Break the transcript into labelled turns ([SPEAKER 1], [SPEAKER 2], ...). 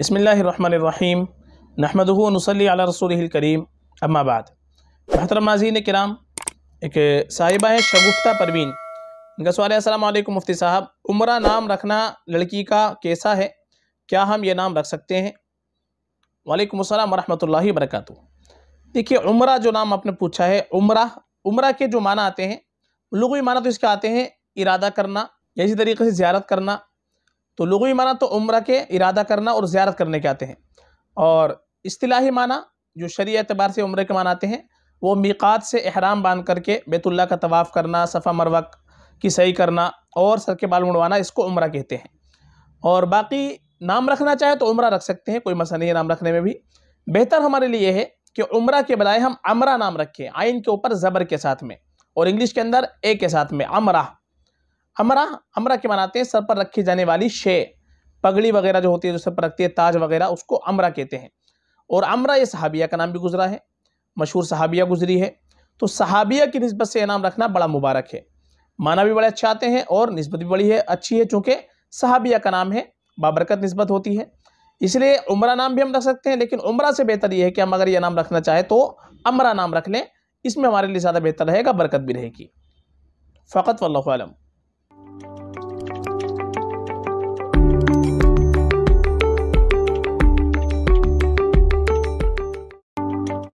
[SPEAKER 1] बसमीम नहमदनसली रसूल करीम अम्माबाद महतर माजीन कराम एक साहिबा है शगुफ्ता परवीन इनका सवाल है मुफ्ती साहब उम्र नाम रखना लड़की का कैसा है क्या हम ये नाम रख सकते हैं वालेकुम अस्सलाम वरहमतुल्लाहि वबरकत देखिए उम्र जो नाम आपने पूछा है उम्र उम्र के जो माना आते हैं लुगी माना तो इसके आते हैं इरादा करना या इसी तरीके से ज्यारत करना तो लोगों माना तो उम्र के इरादा करना और ज़्यारत करने के आते हैं और असलाही माना जो शरी एतबार से उम्र के मान आते हैं वो मीक़ात से अहराम बांध करके बैतुल्ला का तवाफ़ करना सफ़ा मरवा की सही करना और सर के बाल मुड़वाना इसको उम्र कहते हैं और बाकी नाम रखना चाहे तो उम्र रख सकते हैं कोई मसला नहीं है नाम रखने में भी बेहतर हमारे लिए है कि उम्र के बजाय हम अमरा नाम रखें आइन के ऊपर ज़बर के साथ में और इंग्लिश के अंदर ए के साथ में अमरा अमरा अमरा के मनाते हैं सर पर रखी जाने वाली शे पगड़ी वगैरह जो होती है जो सर पर रखती है ताज वगैरह उसको अमरा कहते हैं और अमरा ये सहाबिया का नाम भी गुजरा है मशहूर सहाबिया गुजरी है तो सहाबिया की नस्बत से यह नाम रखना बड़ा मुबारक है माना भी बड़े अच्छे आते हैं और नस्बत भी बड़ी है अच्छी है चूँकि सहाबिया का नाम है बाबरकत नस्बत होती है इसलिए उमरा नाम भी हम रख सकते हैं लेकिन उमरा से बेहतर यह है कि हम अगर यह नाम रखना चाहें तो अमरा नाम रख लें इसमें हमारे लिए ज़्यादा बेहतर रहेगा बरकत भी रहेगी फ़कत वल्लम